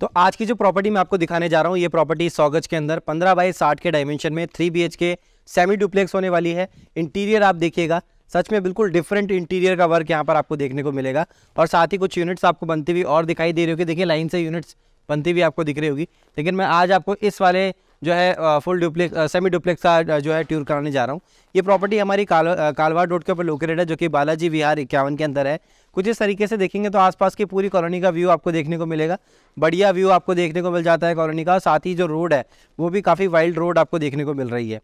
तो आज की जो प्रॉपर्टी मैं आपको दिखाने जा रहा हूँ ये प्रॉपर्टी सौ गज के अंदर पंद्रह बाई साठ के डायमेंशन में थ्री बी के सेमी डुप्लेक्स होने वाली है इंटीरियर आप देखिएगा सच में बिल्कुल डिफरेंट इंटीरियर का वर्क यहाँ पर आपको देखने को मिलेगा और साथ ही कुछ यूनिट्स आपको बनती हुई और दिखाई दे रही होगी देखिए लाइन से यूनिट्स बनती हुई आपको दिख रही होगी लेकिन मैं आज आपको इस वाले जो है फुल डुप्लेक्स सेमी डुप्लेक्स का जो है टूर कराने जा रहा हूँ ये प्रॉपर्टी हमारी काल, कालवाड़ रोड के ऊपर लोकेटेड है जो कि बालाजी विहार इक्यावन के अंदर है कुछ इस तरीके से देखेंगे तो आसपास की पूरी कॉलोनी का व्यू आपको देखने को मिलेगा बढ़िया व्यू आपको देखने को मिल जाता है कॉलोनी का साथ ही जो रोड है वो भी काफ़ी वाइल्ड रोड आपको देखने को मिल रही है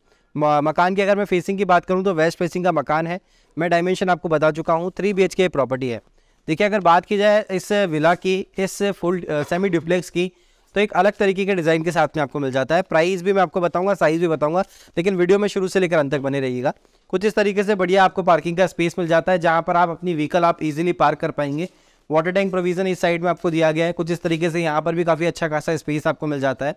मकान की अगर मैं फेसिंग की बात करूँ तो वेस्ट फेसिंग का मकान है मैं डायमेंशन आपको बता चुका हूँ थ्री बी प्रॉपर्टी है देखिए अगर बात की जाए इस विला की इस फुल सेमी डुप्लेक्स की तो एक अलग तरीके के डिज़ाइन के साथ में आपको मिल जाता है प्राइस भी मैं आपको बताऊँगा साइज़ भी बताऊँगा लेकिन वीडियो में शुरू से लेकर अंत तक बने रहिएगा कुछ इस तरीके से बढ़िया आपको पार्किंग का स्पेस मिल जाता है जहाँ पर आप अपनी व्हीकल आप इजिली पार्क कर पाएंगे वाटर टैंक प्रोविज़न इस साइड में आपको दिया गया है कुछ इस तरीके से यहाँ पर भी काफ़ी अच्छा खासा स्पेस आपको मिल जाता है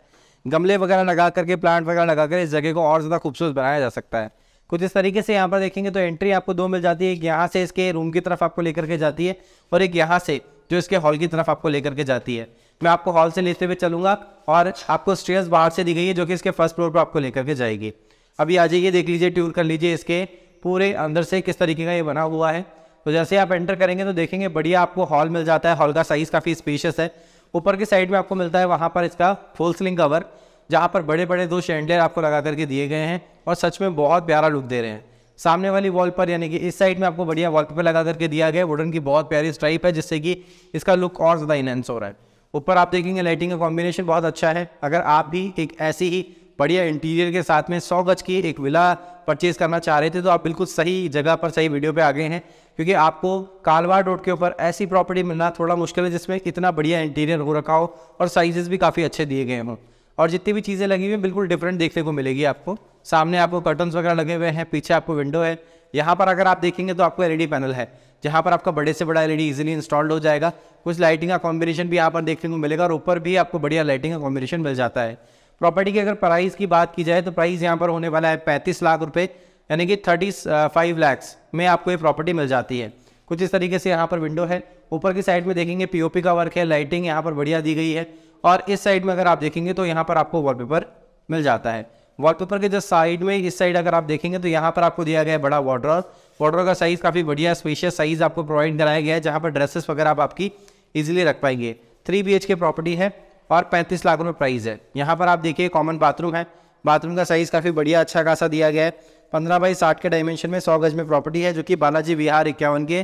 गमले वगैरह लगा करके प्लांट वगैरह लगा कर इस जगह को और ज़्यादा खूबसूरत बनाया जा सकता है कुछ इस तरीके से यहाँ पर देखेंगे तो एंट्री आपको दो मिल जाती है एक यहाँ से इसके रूम की तरफ आपको लेकर के जाती है और एक यहाँ से जो इसके हॉल की तरफ आपको लेकर के जाती है मैं आपको हॉल से लेते हुए चलूंगा और आपको स्टेयर्स बाहर से दी गई है जो कि इसके फर्स्ट फ्लोर पर आपको लेकर के जाएगी अभी आ जाइए देख लीजिए टूर कर लीजिए इसके पूरे अंदर से किस तरीके का ये बना हुआ है तो जैसे आप एंटर करेंगे तो देखेंगे बढ़िया आपको हॉल मिल जाता है हॉल का साइज़ काफ़ी स्पेशियस है ऊपर की साइड में आपको मिलता है वहाँ पर इसका फुल स्लिंग कवर जहाँ पर बड़े बड़े दो शेंडलेर आपको लगा करके दिए गए हैं और सच में बहुत प्यारा लुक दे रहे हैं सामने वाली वॉल पर यानी कि इस साइड में आपको बढ़िया वॉलपेपर लगा करके दिया गया वुडन की बहुत प्यारी स्ट्राइप है जिससे कि इसका लुक और ज़्यादा इनहेंस हो रहा है ऊपर आप देखेंगे लाइटिंग का कॉम्बिनेशन बहुत अच्छा है अगर आप भी एक ऐसी ही बढ़िया इंटीरियर के साथ में सौ गज की एक विला परचेज करना चाह रहे थे तो आप बिल्कुल सही जगह पर सही वीडियो पे आ गए हैं क्योंकि आपको कालवा रोड के ऊपर ऐसी प्रॉपर्टी मिलना थोड़ा मुश्किल है जिसमें इतना बढ़िया इंटीरियर हो रखा हो और साइजेस भी काफ़ी अच्छे दिए गए हों और जितनी भी चीज़ें लगी हुई हैं बिल्कुल डिफरेंट देखने को मिलेगी आपको सामने आपको कर्टन्स वगैरह लगे हुए हैं पीछे आपको विंडो है यहाँ पर अगर आप देखेंगे तो आपको एलईडी पैनल e है जहाँ पर आपका बड़े से बड़ा एलईडी इजीली इंस्टॉल्ड हो जाएगा कुछ लाइटिंग का कॉम्बिनेशन भी यहाँ पर देखने को मिलेगा और ऊपर भी आपको बढ़िया लाइटिंग का कॉम्बिनेशन मिल जाता है प्रॉपर्टी की अगर प्राइस की बात की जाए तो प्राइस यहाँ पर होने वाला है पैंतीस लाख रुपये यानी कि थर्टी फाइव लैक्स में आपको ये प्रॉपर्टी मिल जाती है कुछ इस तरीके से यहाँ पर विंडो है ऊपर की साइड में देखेंगे पी का वर्क है लाइटिंग यहाँ पर बढ़िया दी गई है और इस साइड में अगर आप देखेंगे तो यहाँ पर आपको वॉलपेपर मिल जाता है वॉलपेपर के जस्ट साइड में इस साइड अगर आप देखेंगे तो यहाँ पर आपको दिया गया है बड़ा वार्ड्रॉप वार्ड्रॉप का साइज़ काफ़ी बढ़िया स्पेशियस साइज़ आपको प्रोवाइड कराया गया है जहाँ पर ड्रेसेस वगैरह आप आपकी ईजिली रख पाएंगे थ्री बी के प्रॉपर्टी है और पैंतीस लाख रुपये प्राइस है यहाँ पर आप देखिए कॉमन बाथरूम है बाथरूम का साइज़ काफ़ी बढ़िया अच्छा खासा दिया गया है पंद्रह बाई साठ के डायमेंशन में सौ गज में प्रॉपर्टी है जो कि बालाजी विहार इक्यावन के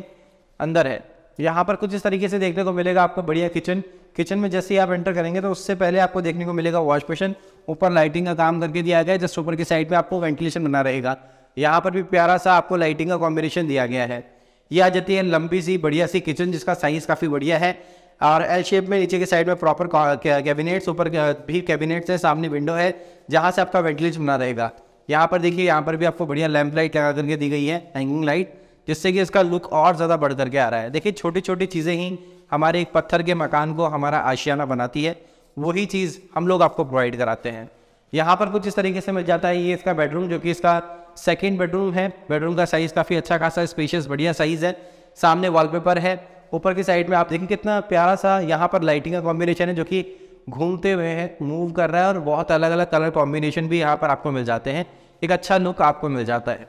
अंदर है यहाँ पर कुछ इस तरीके से देखने को मिलेगा आपको बढ़िया किचन किचन में जैसे ही आप एंटर करेंगे तो उससे पहले आपको देखने को मिलेगा वॉश बेसन ऊपर लाइटिंग का काम करके दिया गया है जस्ट ऊपर की साइड में आपको वेंटिलेशन बना रहेगा यहाँ पर भी प्यारा सा आपको लाइटिंग का कॉम्बिनेशन दिया गया है ये आ जाती है लंबी सी बढ़िया सी किचन जिसका साइज़ काफ़ी बढ़िया है और एल शेप में नीचे के साइड में प्रॉपर कैबिनेट्स ऊपर भी कैबिनेट्स है सामने विंडो है जहाँ से आपका वेंटिलेशन बना रहेगा यहाँ पर देखिए यहाँ पर भी आपको बढ़िया लैंप लाइट लगा करके दी गई है हैंगिंग लाइट जिससे कि इसका लुक और ज़्यादा बढ़ करके आ रहा है देखिए छोटी छोटी चीज़ें ही हमारे एक पत्थर के मकान को हमारा आशियाना बनाती है वही चीज़ हम लोग आपको प्रोवाइड कराते हैं यहाँ पर कुछ इस तरीके से मिल जाता है ये इसका बेडरूम जो कि इसका सेकेंड बेडरूम है बेडरूम का साइज़ काफ़ी अच्छा खासा स्पेशियस बढ़िया साइज़ है सामने वॉलपेपर है ऊपर की साइड में आप देखें कितना प्यारा सा यहाँ पर लाइटिंग का कॉम्बिनेशन है जो कि घूमते हुए है मूव कर रहा है और बहुत अलग अलग कलर कॉम्बिनेशन भी यहाँ पर आपको मिल जाते हैं एक अच्छा लुक आपको मिल जाता है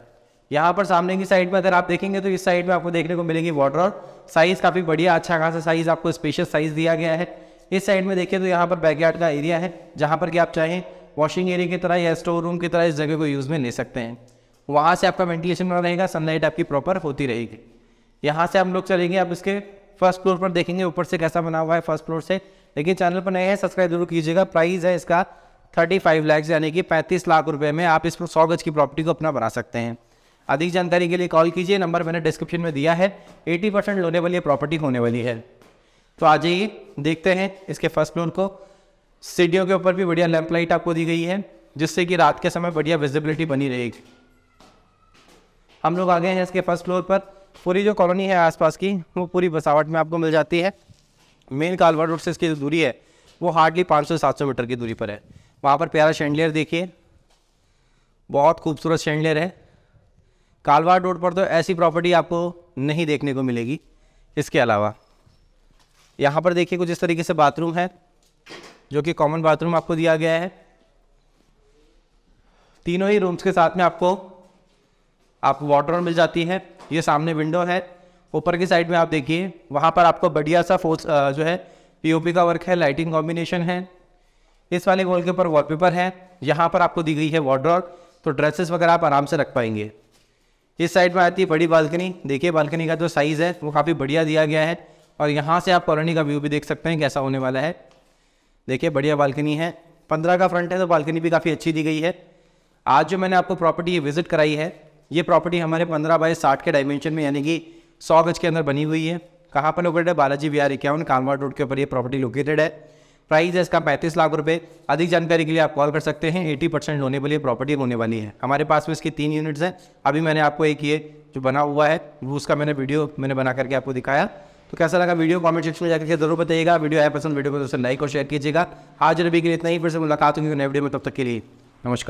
यहाँ पर सामने की साइड में अगर आप देखेंगे तो इस साइड में आपको देखने को मिलेंगे वाटर और साइज़ काफ़ी बढ़िया अच्छा खासा साइज़ आपको स्पेशल साइज़ दिया गया है इस साइड में देखिए तो यहाँ पर बैकयार्ड का एरिया है जहाँ पर कि आप चाहें वॉशिंग एरिया की तरह या स्टोर रूम की तरह इस जगह को यूज़ में ले सकते हैं वहाँ से आपका वेंटिलेशन बना रहेगा सनलाइट आपकी प्रॉपर होती रहेगी यहाँ से हम लोग चलेंगे आप इसके फर्स्ट फ्लोर पर देखेंगे ऊपर से कैसा बना हुआ है फर्स्ट फ्लोर से लेकिन चैनल पर नए हैं सब्सक्राइब जरूर कीजिएगा प्राइस है इसका थर्टी फाइव लैक्स यानी कि पैंतीस लाख रुपये में आप इस पर सौ गज की प्रॉपर्टी को अपना बना सकते हैं अधिक जानकारी के लिए कॉल कीजिए नंबर मैंने डिस्क्रिप्शन में दिया है एटी परसेंट लोने वाली प्रॉपर्टी होने वाली है तो आ जाइए देखते हैं इसके फर्स्ट फ्लोर को सीढ़ियों के ऊपर भी बढ़िया लैंप लाइट आपको दी गई है जिससे कि रात के समय बढ़िया विजिबिलिटी बनी रहेगी हम लोग आ गए हैं इसके फर्स्ट फ्लोर पर पूरी जो कॉलोनी है आसपास की वो पूरी बसावट में आपको मिल जाती है मेन कालवा रोड से इसकी जो दूरी है वो हार्डली 500-700 मीटर की दूरी पर है वहाँ पर प्यारा शेंडलियर देखिए बहुत खूबसूरत शेंडलियर है कालवाड़ रोड पर तो ऐसी प्रॉपर्टी आपको नहीं देखने को मिलेगी इसके अलावा यहाँ पर देखिए कुछ इस तरीके से बाथरूम है जो कि कॉमन बाथरूम आपको दिया गया है तीनों ही रूम्स के साथ में आपको आप वाटर मिल जाती है ये सामने विंडो है ऊपर की साइड में आप देखिए वहाँ पर आपको बढ़िया सा फोर्स जो है पीओपी का वर्क है लाइटिंग कॉम्बिनेशन है इस वाले वॉल के ऊपर वॉलपेपर है यहाँ पर आपको दी गई है वार्ड्रॉप तो ड्रेसेस वगैरह आप आराम से रख पाएंगे इस साइड में आती है बड़ी बालकनी देखिए बालकनी का जो तो साइज़ है वो काफ़ी बढ़िया दिया गया है और यहाँ से आप कॉलोनी का व्यू भी देख सकते हैं कैसा होने वाला है देखिए बढ़िया बालकनी है पंद्रह का फ्रंट है तो बालकनी भी काफ़ी अच्छी दी गई है आज जो मैंने आपको प्रॉपर्टी विजिट कराई है ये प्रॉपर्टी हमारे पंद्रह बाई साठ के डायमेंशन में यानी कि सौ गज के अंदर बनी हुई है कहाँ पर लोकेटेड है बालाजी विहार इक्यावन कानवाड़ रोड के ऊपर ये प्रॉपर्टी लोकेटेड है प्राइस है इसका पैंतीस लाख रुपये अधिक जानकारी के लिए आप कॉल कर सकते हैं एटी परसेंट होने वाली प्रॉपर्टी होने वाली है हमारे पास में इसकी तीन यूनिट्स हैं अभी मैंने आपको एक ये जो बना हुआ है उसका मैंने वीडियो मैंने बना करके आपको दिखाया तो कैसा लगा वीडियो कमेंट सेक्शन में जाकर के जरूर बताइएगा वीडियो आया पसंद वीडियो को दोस्तों लाइक और शेयर कीजिएगा आज रवि के लिए इतना ही फिर से मुलाकात होगी नए वीडियो में तब तक के लिए नमस्कार